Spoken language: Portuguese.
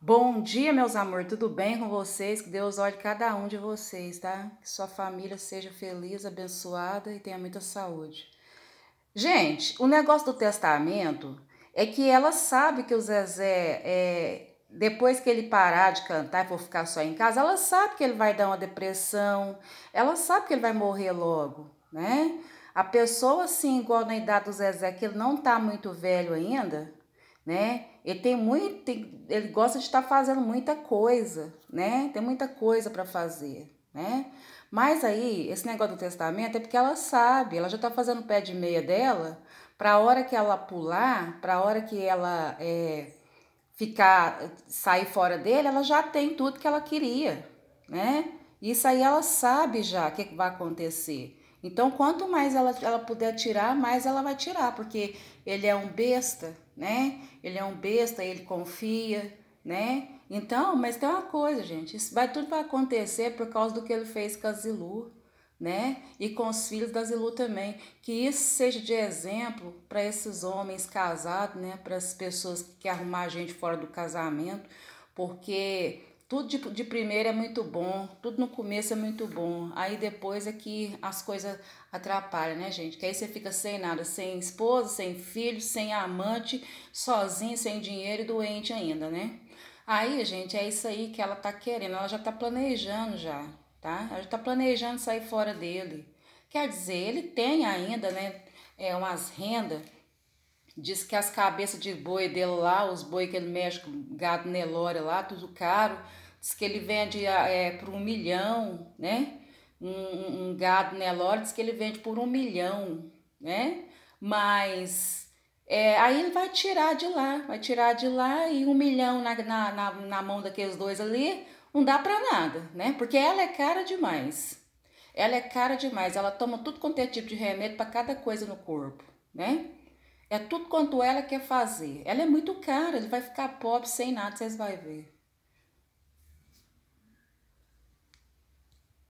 Bom dia, meus amor, tudo bem com vocês? Que Deus olhe cada um de vocês, tá? Que sua família seja feliz, abençoada e tenha muita saúde. Gente, o negócio do testamento é que ela sabe que o Zezé, é, depois que ele parar de cantar e for ficar só em casa, ela sabe que ele vai dar uma depressão, ela sabe que ele vai morrer logo, né? A pessoa, assim, igual na idade do Zezé, que ele não tá muito velho ainda, né? Ele tem muito, ele gosta de estar fazendo muita coisa, né? Tem muita coisa para fazer, né? Mas aí, esse negócio do testamento é porque ela sabe, ela já está fazendo o pé de meia dela para a hora que ela pular, para a hora que ela é, ficar, sair fora dele, ela já tem tudo que ela queria, né? Isso aí ela sabe já o que, que vai acontecer. Então, quanto mais ela, ela puder tirar, mais ela vai tirar, porque ele é um besta, né? Ele é um besta, ele confia, né? Então, mas tem uma coisa, gente, isso vai tudo vai acontecer por causa do que ele fez com a Zilu, né? E com os filhos da Zilu também, que isso seja de exemplo para esses homens casados, né? Para as pessoas que querem arrumar gente fora do casamento, porque tudo de, de primeira é muito bom, tudo no começo é muito bom, aí depois é que as coisas atrapalham, né, gente? Que aí você fica sem nada, sem esposa, sem filho, sem amante, sozinho, sem dinheiro e doente ainda, né? Aí, gente, é isso aí que ela tá querendo, ela já tá planejando já, tá? Ela já tá planejando sair fora dele. Quer dizer, ele tem ainda, né, é, umas rendas Diz que as cabeças de boi dele lá, os boi que ele mexe, gado Nelore lá, tudo caro. Diz que ele vende ah, é, por um milhão, né? Um, um gado Nelore diz que ele vende por um milhão, né? Mas é, aí ele vai tirar de lá, vai tirar de lá e um milhão na, na, na, na mão daqueles dois ali não dá para nada, né? Porque ela é cara demais. Ela é cara demais, ela toma tudo quanto é tipo de remédio para cada coisa no corpo, né? É tudo quanto ela quer fazer. Ela é muito cara, ele vai ficar pobre sem nada, vocês vão ver.